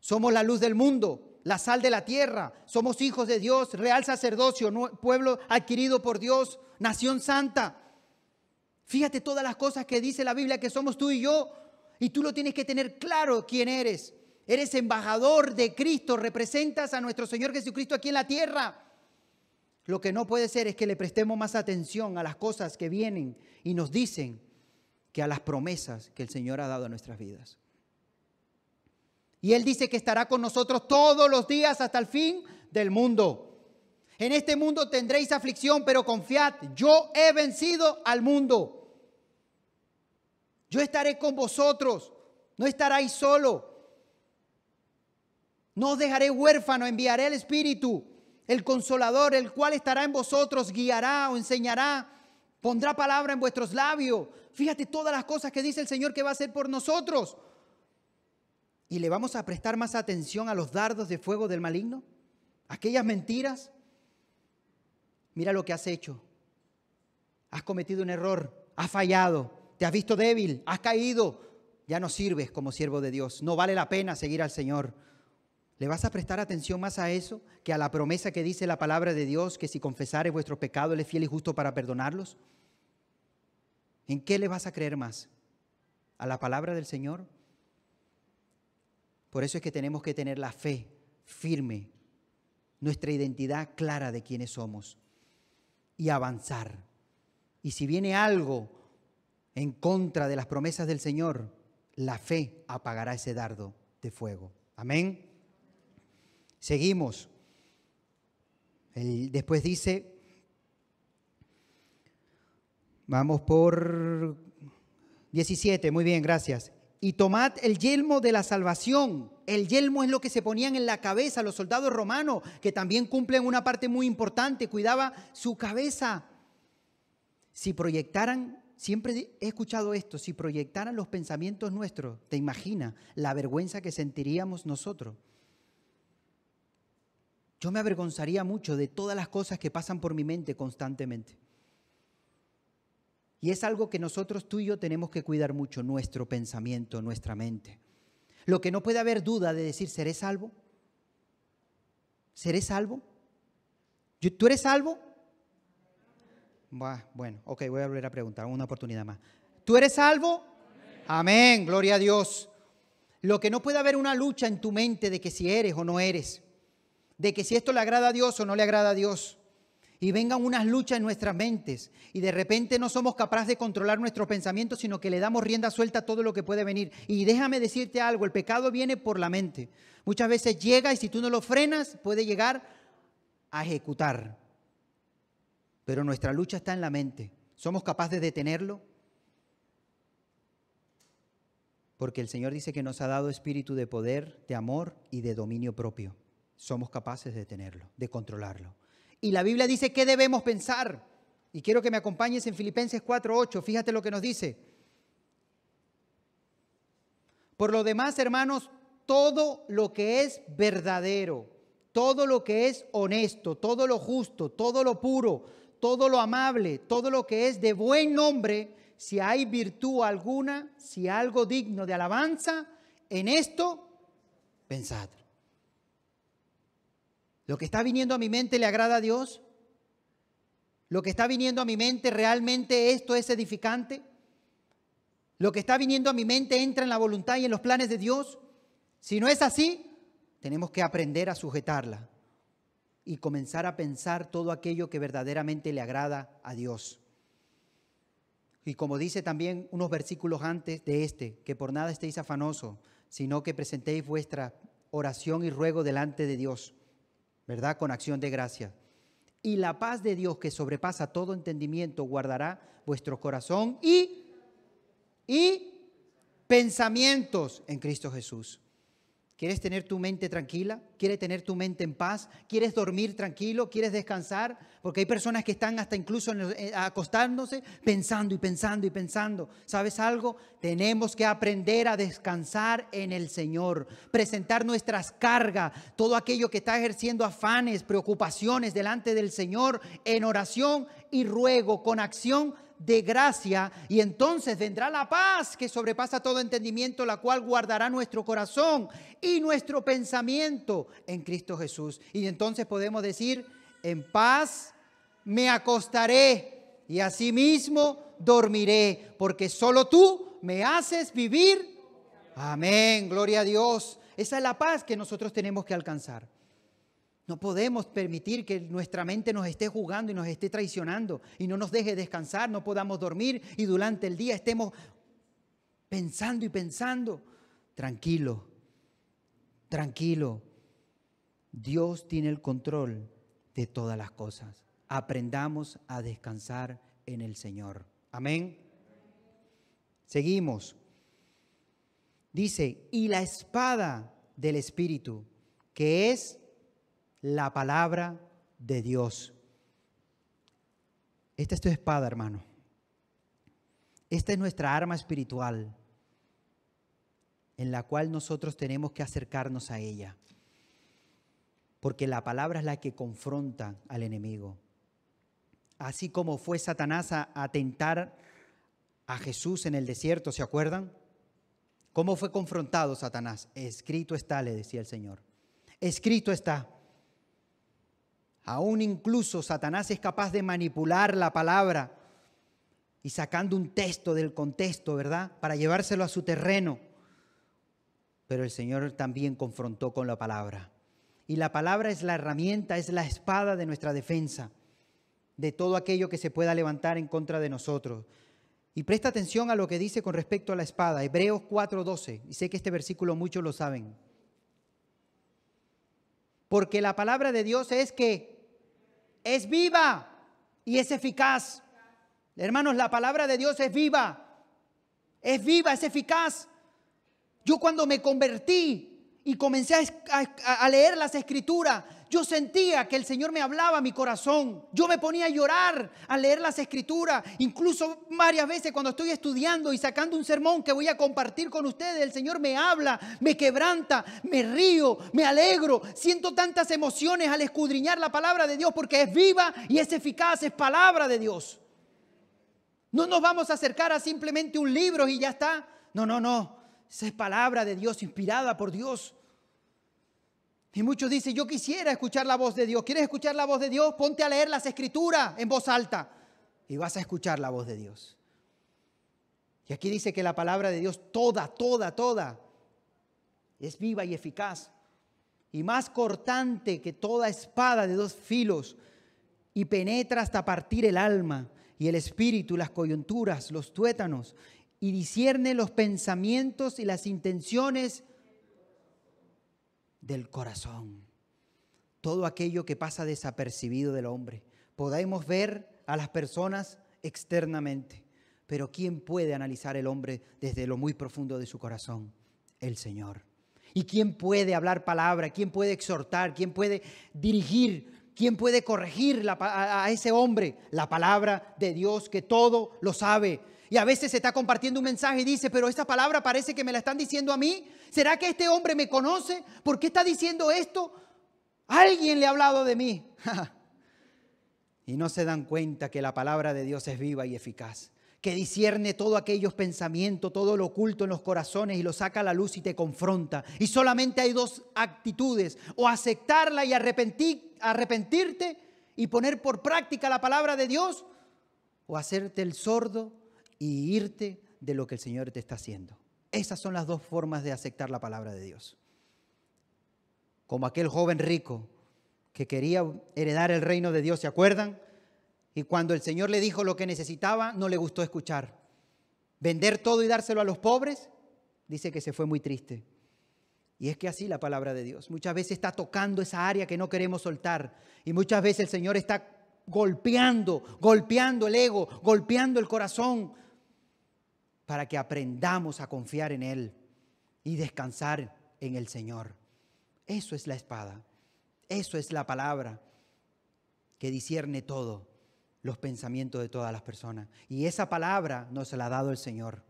A: Somos la luz del mundo, la sal de la tierra, somos hijos de Dios, real sacerdocio, pueblo adquirido por Dios, nación santa. Fíjate todas las cosas que dice la Biblia que somos tú y yo, y tú lo tienes que tener claro quién eres. Eres embajador de Cristo, representas a nuestro Señor Jesucristo aquí en la tierra. Lo que no puede ser es que le prestemos más atención a las cosas que vienen y nos dicen que a las promesas que el Señor ha dado a nuestras vidas. Y Él dice que estará con nosotros todos los días hasta el fin del mundo. En este mundo tendréis aflicción, pero confiad, yo he vencido al mundo. Yo estaré con vosotros, no estaréis solo. No os dejaré huérfano, enviaré el Espíritu, el Consolador, el cual estará en vosotros, guiará o enseñará, pondrá palabra en vuestros labios. Fíjate todas las cosas que dice el Señor que va a hacer por nosotros. ¿Y le vamos a prestar más atención a los dardos de fuego del maligno? ¿Aquellas mentiras? Mira lo que has hecho. Has cometido un error, has fallado, te has visto débil, has caído. Ya no sirves como siervo de Dios. No vale la pena seguir al Señor. ¿Le vas a prestar atención más a eso que a la promesa que dice la palabra de Dios, que si confesares vuestro pecado, Él es fiel y justo para perdonarlos? ¿En qué le vas a creer más? ¿A la palabra del Señor? Por eso es que tenemos que tener la fe firme, nuestra identidad clara de quiénes somos y avanzar. Y si viene algo en contra de las promesas del Señor, la fe apagará ese dardo de fuego. Amén. Seguimos. después dice, vamos por 17, muy bien, gracias. Y tomad el yelmo de la salvación. El yelmo es lo que se ponían en la cabeza los soldados romanos, que también cumplen una parte muy importante, cuidaba su cabeza. Si proyectaran, siempre he escuchado esto, si proyectaran los pensamientos nuestros, te imaginas la vergüenza que sentiríamos nosotros yo me avergonzaría mucho de todas las cosas que pasan por mi mente constantemente. Y es algo que nosotros tú y yo tenemos que cuidar mucho, nuestro pensamiento, nuestra mente. Lo que no puede haber duda de decir, ¿seré salvo? ¿Seré salvo? ¿Tú eres salvo? bueno, ok, voy a volver a preguntar, una oportunidad más. ¿Tú eres salvo? Amén, gloria a Dios. Lo que no puede haber una lucha en tu mente de que si eres o no eres de que si esto le agrada a Dios o no le agrada a Dios. Y vengan unas luchas en nuestras mentes y de repente no somos capaces de controlar nuestros pensamientos, sino que le damos rienda suelta a todo lo que puede venir. Y déjame decirte algo, el pecado viene por la mente. Muchas veces llega y si tú no lo frenas, puede llegar a ejecutar. Pero nuestra lucha está en la mente. ¿Somos capaces de detenerlo? Porque el Señor dice que nos ha dado espíritu de poder, de amor y de dominio propio somos capaces de tenerlo, de controlarlo. Y la Biblia dice qué debemos pensar. Y quiero que me acompañes en Filipenses 4:8. Fíjate lo que nos dice. Por lo demás, hermanos, todo lo que es verdadero, todo lo que es honesto, todo lo justo, todo lo puro, todo lo amable, todo lo que es de buen nombre, si hay virtud alguna, si algo digno de alabanza, en esto pensad. ¿Lo que está viniendo a mi mente le agrada a Dios? ¿Lo que está viniendo a mi mente realmente esto es edificante? ¿Lo que está viniendo a mi mente entra en la voluntad y en los planes de Dios? Si no es así, tenemos que aprender a sujetarla y comenzar a pensar todo aquello que verdaderamente le agrada a Dios. Y como dice también unos versículos antes de este, que por nada estéis afanosos, sino que presentéis vuestra oración y ruego delante de Dios. ¿verdad? Con acción de gracia. Y la paz de Dios que sobrepasa todo entendimiento guardará vuestro corazón y, y pensamientos en Cristo Jesús. ¿Quieres tener tu mente tranquila? ¿Quieres tener tu mente en paz? ¿Quieres dormir tranquilo? ¿Quieres descansar? Porque hay personas que están hasta incluso eh, acostándose pensando y pensando y pensando. ¿Sabes algo? Tenemos que aprender a descansar en el Señor, presentar nuestras cargas, todo aquello que está ejerciendo afanes, preocupaciones delante del Señor en oración y ruego con acción de gracia y entonces vendrá la paz que sobrepasa todo entendimiento, la cual guardará nuestro corazón y nuestro pensamiento en Cristo Jesús. Y entonces podemos decir, en paz me acostaré y asimismo dormiré, porque solo tú me haces vivir. Amén, gloria a Dios. Esa es la paz que nosotros tenemos que alcanzar. No podemos permitir que nuestra mente nos esté jugando y nos esté traicionando y no nos deje descansar, no podamos dormir y durante el día estemos pensando y pensando. Tranquilo, tranquilo. Dios tiene el control de todas las cosas. Aprendamos a descansar en el Señor. Amén. Seguimos. Dice, y la espada del Espíritu, que es la palabra de Dios. Esta es tu espada, hermano. Esta es nuestra arma espiritual en la cual nosotros tenemos que acercarnos a ella. Porque la palabra es la que confronta al enemigo. Así como fue Satanás a atentar a Jesús en el desierto, ¿se acuerdan? ¿Cómo fue confrontado Satanás? Escrito está, le decía el Señor. Escrito está. Aún incluso Satanás es capaz de manipular la palabra y sacando un texto del contexto, ¿verdad? Para llevárselo a su terreno. Pero el Señor también confrontó con la palabra. Y la palabra es la herramienta, es la espada de nuestra defensa, de todo aquello que se pueda levantar en contra de nosotros. Y presta atención a lo que dice con respecto a la espada, Hebreos 4:12, y sé que este versículo muchos lo saben. Porque la palabra de Dios es que es viva y es eficaz. Hermanos, la palabra de Dios es viva. Es viva, es eficaz. Yo cuando me convertí y comencé a, leer las escrituras, yo sentía que el Señor me hablaba a mi corazón. Yo me ponía a llorar al leer las escrituras. Incluso varias veces cuando estoy estudiando y sacando un sermón que voy a compartir con ustedes, el Señor me habla, me quebranta, me río, me alegro. Siento tantas emociones al escudriñar la palabra de Dios porque es viva y es eficaz, es palabra de Dios. No nos vamos a acercar a simplemente un libro y ya está. No, no, no. Esa es palabra de Dios, inspirada por Dios. Y muchos dicen, yo quisiera escuchar la voz de Dios. ¿Quieres escuchar la voz de Dios? Ponte a leer las escrituras en voz alta y vas a escuchar la voz de Dios. Y aquí dice que la palabra de Dios, toda, toda, toda, es viva y eficaz y más cortante que toda espada de dos filos y penetra hasta partir el alma y el espíritu, las coyunturas, los tuétanos y discierne los pensamientos y las intenciones del corazón. Todo aquello que pasa desapercibido del hombre. Podemos ver a las personas externamente, pero ¿quién puede analizar el hombre desde lo muy profundo de su corazón? El Señor. ¿Y quién puede hablar palabra? ¿Quién puede exhortar? ¿Quién puede dirigir? ¿Quién puede corregir a, a, ese hombre? La palabra de Dios que todo lo sabe. Y a veces se está compartiendo un mensaje y dice, pero esta palabra parece que me la están diciendo a mí, ¿Será que este hombre me conoce? ¿Por qué está diciendo esto? Alguien le ha hablado de mí. y no se dan cuenta que la palabra de Dios es viva y eficaz, que discierne todos aquellos pensamientos, todo lo oculto en los corazones y lo saca a la luz y te confronta. Y solamente hay dos actitudes, o aceptarla y arrepentirte y poner por práctica la palabra de Dios, o hacerte el sordo y irte de lo que el Señor te está haciendo. Esas son las dos formas de aceptar la palabra de Dios. Como aquel joven rico que quería heredar el reino de Dios, ¿se acuerdan? Y cuando el Señor le dijo lo que necesitaba, no le gustó escuchar. Vender todo y dárselo a los pobres, dice que se fue muy triste. Y es que así la palabra de Dios. Muchas veces está tocando esa área que no queremos soltar. Y muchas veces el Señor está golpeando, golpeando el ego, golpeando el corazón, para que aprendamos a confiar en Él y descansar en el Señor. Eso es la espada, eso es la palabra que discierne todo, los pensamientos de todas las personas. Y esa palabra nos la ha dado el Señor.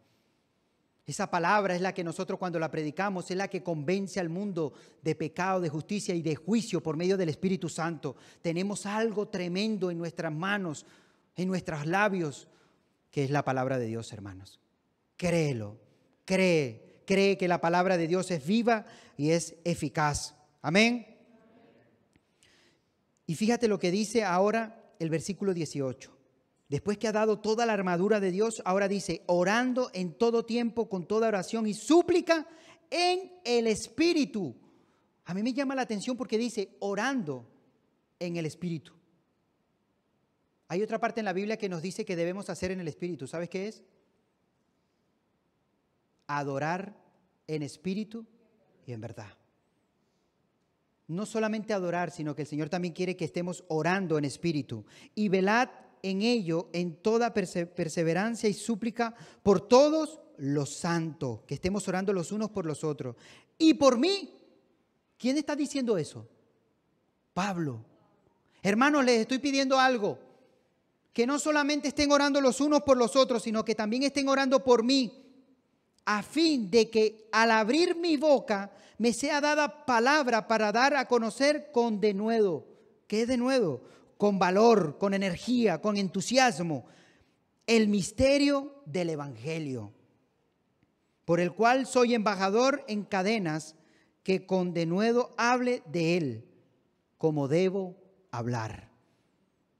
A: Esa palabra es la que nosotros cuando la predicamos es la que convence al mundo de pecado, de justicia y de juicio por medio del Espíritu Santo. Tenemos algo tremendo en nuestras manos, en nuestros labios, que es la palabra de Dios, hermanos créelo, cree, cree que la palabra de Dios es viva y es eficaz. Amén. Y fíjate lo que dice ahora el versículo 18. Después que ha dado toda la armadura de Dios, ahora dice, orando en todo tiempo con toda oración y súplica en el Espíritu. A mí me llama la atención porque dice, orando en el Espíritu. Hay otra parte en la Biblia que nos dice que debemos hacer en el Espíritu. ¿Sabes qué es? adorar en espíritu y en verdad. No solamente adorar, sino que el Señor también quiere que estemos orando en espíritu. Y velad en ello, en toda perseverancia y súplica, por todos los santos, que estemos orando los unos por los otros. Y por mí, ¿quién está diciendo eso? Pablo. Hermanos, les estoy pidiendo algo. Que no solamente estén orando los unos por los otros, sino que también estén orando por mí a fin de que al abrir mi boca me sea dada palabra para dar a conocer con denuedo. ¿Qué es denuedo? Con valor, con energía, con entusiasmo, el misterio del Evangelio, por el cual soy embajador en cadenas, que con denuedo hable de él, como debo hablar.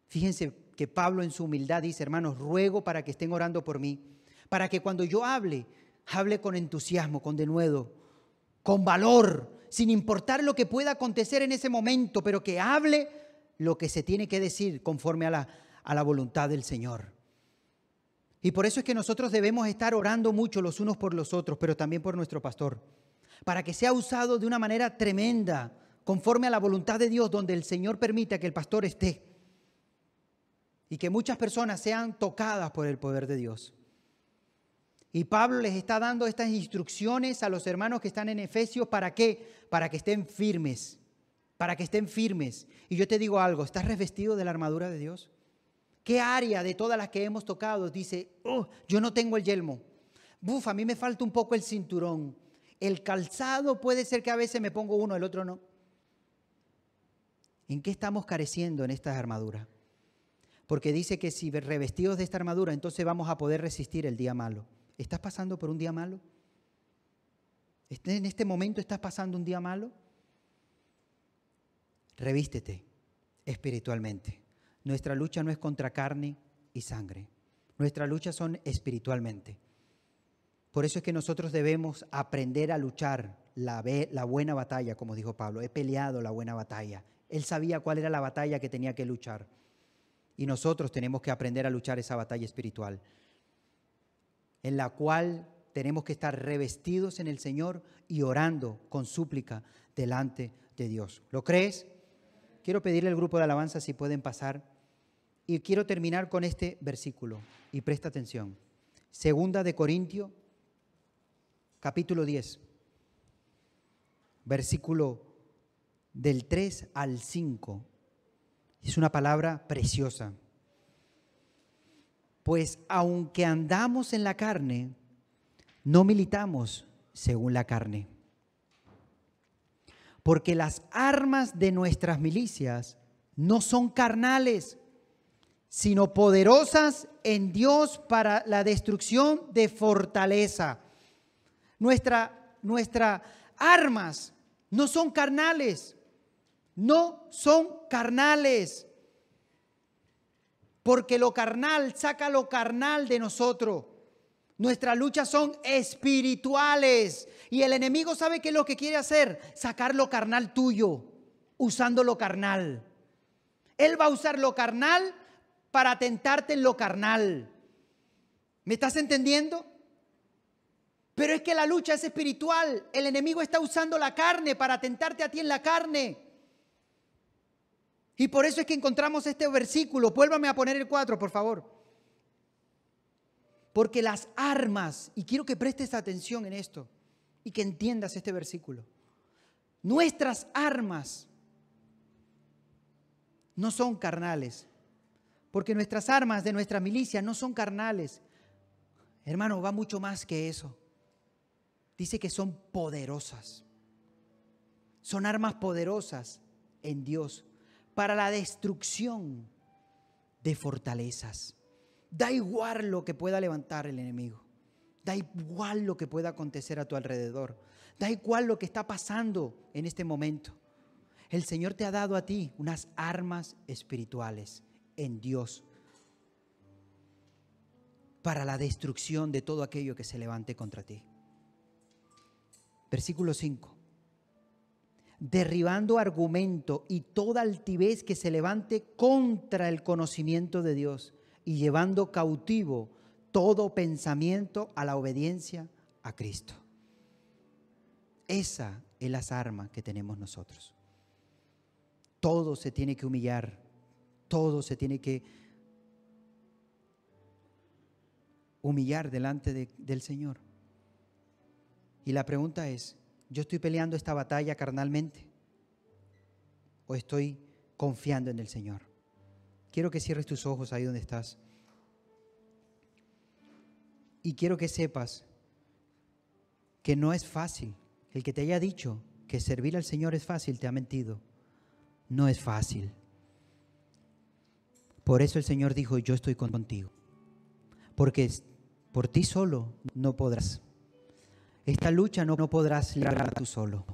A: Fíjense que Pablo en su humildad dice, hermanos, ruego para que estén orando por mí, para que cuando yo hable, Hable con entusiasmo, con denuedo, con valor, sin importar lo que pueda acontecer en ese momento, pero que hable lo que se tiene que decir conforme a la, a la voluntad del Señor. Y por eso es que nosotros debemos estar orando mucho los unos por los otros, pero también por nuestro pastor, para que sea usado de una manera tremenda, conforme a la voluntad de Dios, donde el Señor permita que el pastor esté y que muchas personas sean tocadas por el poder de Dios. Y Pablo les está dando estas instrucciones a los hermanos que están en Efesios para qué? Para que estén firmes, para que estén firmes. Y yo te digo algo, ¿estás revestido de la armadura de Dios? ¿Qué área de todas las que hemos tocado dice, oh, yo no tengo el yelmo? Buf, a mí me falta un poco el cinturón. El calzado puede ser que a veces me pongo uno, el otro no. ¿En qué estamos careciendo en estas armaduras? Porque dice que si revestidos de esta armadura, entonces vamos a poder resistir el día malo. ¿Estás pasando por un día malo? ¿En este momento estás pasando un día malo? Revístete espiritualmente. Nuestra lucha no es contra carne y sangre. Nuestra lucha son espiritualmente. Por eso es que nosotros debemos aprender a luchar la, la, buena batalla, como dijo Pablo. He peleado la buena batalla. Él sabía cuál era la batalla que tenía que luchar. Y nosotros tenemos que aprender a luchar esa batalla espiritual en la cual tenemos que estar revestidos en el Señor y orando con súplica delante de Dios. ¿Lo crees? Quiero pedirle al grupo de alabanza si pueden pasar. Y quiero terminar con este versículo. Y presta atención. Segunda de Corintio, capítulo 10, versículo del 3 al 5. Es una palabra preciosa. Pues aunque andamos en la carne, no militamos según la carne. Porque las armas de nuestras milicias no son carnales, sino poderosas en Dios para la destrucción de fortaleza. nuestras armas no son carnales, no son carnales porque lo carnal saca lo carnal de nosotros. Nuestras luchas son espirituales y el enemigo sabe que lo que quiere hacer, sacar lo carnal tuyo, usando lo carnal. Él va a usar lo carnal para tentarte en lo carnal. ¿Me estás entendiendo? Pero es que la lucha es espiritual. El enemigo está usando la carne para tentarte a ti en la carne. Y por eso es que encontramos este versículo. Vuélvame a poner el 4, por favor. Porque las armas, y quiero que prestes atención en esto y que entiendas este versículo. Nuestras armas no son carnales, porque nuestras armas de nuestra milicia no son carnales. Hermano, va mucho más que eso. Dice que son poderosas. Son armas poderosas en Dios para la destrucción de fortalezas. Da igual lo que pueda levantar el enemigo. Da igual lo que pueda acontecer a tu alrededor. Da igual lo que está pasando en este momento. El Señor te ha dado a ti unas armas espirituales en Dios para la destrucción de todo aquello que se levante contra ti. Versículo 5 derribando argumento y toda altivez que se levante contra el conocimiento de Dios y llevando cautivo todo pensamiento a la obediencia a Cristo. Esa es la armas que tenemos nosotros. Todo se tiene que humillar, todo se tiene que humillar delante del Señor. Y la pregunta es, yo estoy peleando esta batalla carnalmente o estoy confiando en el Señor. Quiero que cierres tus ojos ahí donde estás. Y quiero que sepas que no es fácil. El que te haya dicho que servir al Señor es fácil, te ha mentido. No es fácil. Por eso el Señor dijo, yo estoy contigo. Porque por ti solo no podrás. Esta lucha no, podrás librar tú solo.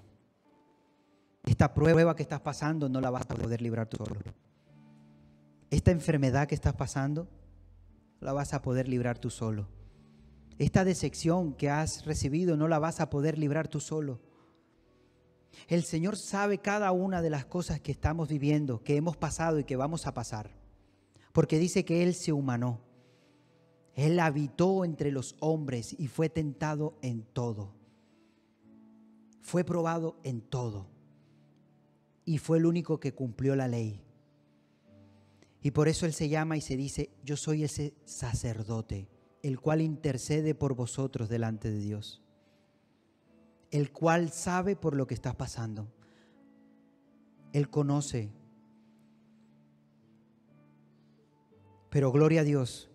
A: Esta prueba que estás pasando no la vas a poder librar tú solo. Esta enfermedad que estás pasando la vas a poder librar tú solo. Esta decepción que has recibido no la vas a poder librar tú solo. El Señor sabe cada una de las cosas que estamos viviendo, que hemos pasado y que vamos a pasar. Porque dice que Él se humanó. Él habitó entre los hombres y fue tentado en todo. Fue probado en todo. Y fue el único que cumplió la ley. Y por eso Él se llama y se dice, yo soy ese sacerdote, el cual intercede por vosotros delante de Dios. El cual sabe por lo que estás pasando. Él conoce. Pero gloria a Dios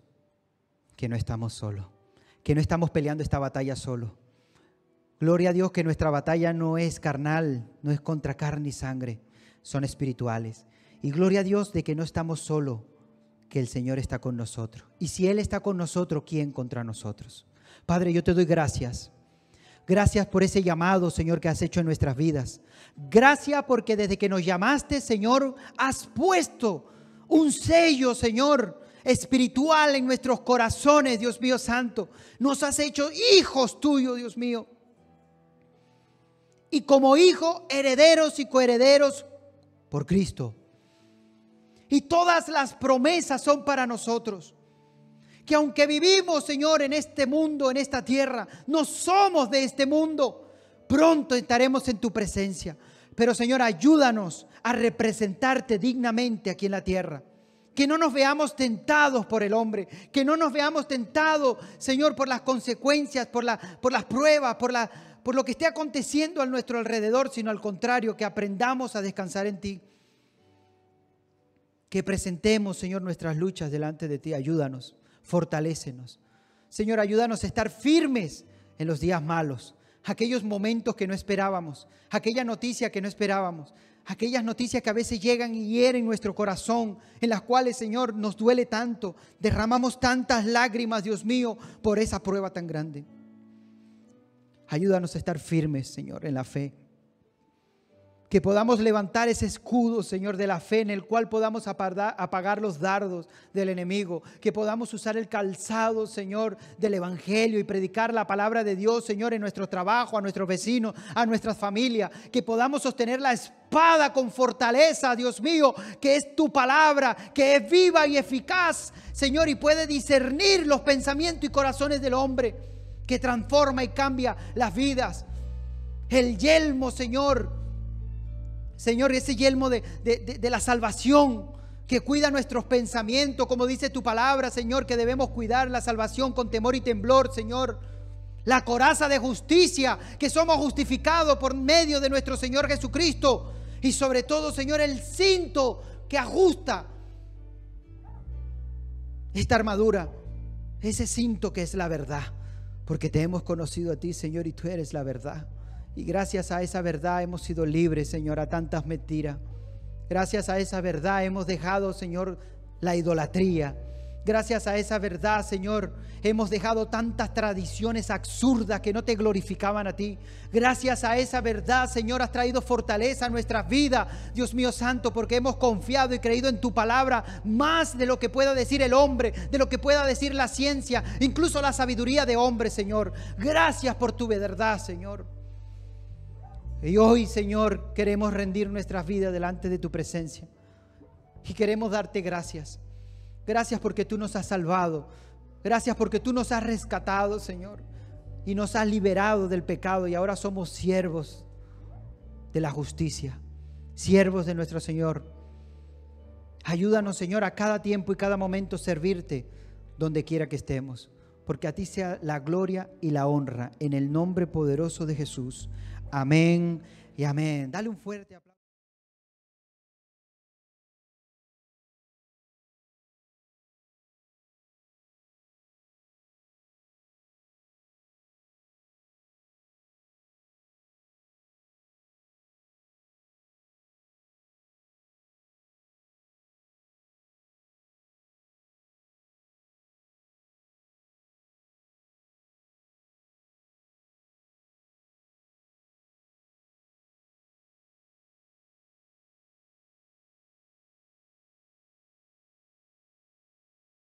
A: que no estamos solos, que no estamos peleando esta batalla solo. Gloria a Dios que nuestra batalla no es carnal, no es contra carne y sangre, son espirituales. Y gloria a Dios de que no estamos solos, que el Señor está con nosotros. Y si Él está con nosotros, ¿quién contra nosotros? Padre, yo te doy gracias. Gracias por ese llamado, Señor, que has hecho en nuestras vidas. Gracias porque desde que nos llamaste, Señor, has puesto un sello, Señor, espiritual en nuestros corazones, Dios mío santo. Nos has hecho hijos tuyos, Dios mío. Y como hijo, herederos y coherederos por Cristo. Y todas las promesas son para nosotros. Que aunque vivimos, Señor, en este mundo, en esta tierra, no somos de este mundo, pronto estaremos en tu presencia. Pero Señor, ayúdanos a representarte dignamente aquí en la tierra que no nos veamos tentados por el hombre, que no nos veamos tentados, Señor, por las consecuencias, por, la, por las pruebas, por, la, por lo que esté aconteciendo a nuestro alrededor, sino al contrario, que aprendamos a descansar en ti. Que presentemos, Señor, nuestras luchas delante de ti. Ayúdanos, fortalécenos. Señor, ayúdanos a estar firmes en los días malos, aquellos momentos que no esperábamos, aquella noticia que no esperábamos, aquellas noticias que a veces llegan y hieren nuestro corazón, en las cuales, Señor, nos duele tanto, derramamos tantas lágrimas, Dios mío, por esa prueba tan grande. Ayúdanos a estar firmes, Señor, en la fe que podamos levantar ese escudo, Señor, de la fe en el cual podamos apagar los dardos del enemigo, que podamos usar el calzado, Señor, del Evangelio y predicar la palabra de Dios, Señor, en nuestro trabajo, a nuestros vecinos, a nuestras familias, que podamos sostener la espada con fortaleza, Dios mío, que es tu palabra, que es viva y eficaz, Señor, y puede discernir los pensamientos y corazones del hombre, que transforma y cambia las vidas. El yelmo, Señor, Señor, ese yelmo de, la salvación que cuida nuestros pensamientos, como dice tu palabra, Señor, que debemos cuidar la salvación con temor y temblor, Señor. La coraza de justicia, que somos justificados por medio de nuestro Señor Jesucristo. Y sobre todo, Señor, el cinto que ajusta esta armadura, ese cinto que es la verdad. Porque te hemos conocido a ti, Señor, y tú eres la verdad. Y gracias a esa verdad hemos sido libres, Señor, a tantas mentiras. Gracias a esa verdad hemos dejado, Señor, la idolatría. Gracias a esa verdad, Señor, hemos dejado tantas tradiciones absurdas que no te glorificaban a ti. Gracias a esa verdad, Señor, has traído fortaleza a nuestras vidas, Dios mío santo, porque hemos confiado y creído en tu palabra más de lo que pueda decir el hombre, de lo que pueda decir la ciencia, incluso la sabiduría de hombre, Señor. Gracias por tu verdad, Señor. Y hoy, Señor, queremos rendir nuestras vidas delante de tu presencia. Y queremos darte gracias. Gracias porque tú nos has salvado. Gracias porque tú nos has rescatado, Señor. Y nos has liberado del pecado. Y ahora somos siervos de la justicia. Siervos de nuestro Señor. Ayúdanos, Señor, a cada tiempo y cada momento servirte donde quiera que estemos. Porque a ti sea la gloria y la honra. En el nombre poderoso de Jesús. Amén y amén. Dale un fuerte aplauso.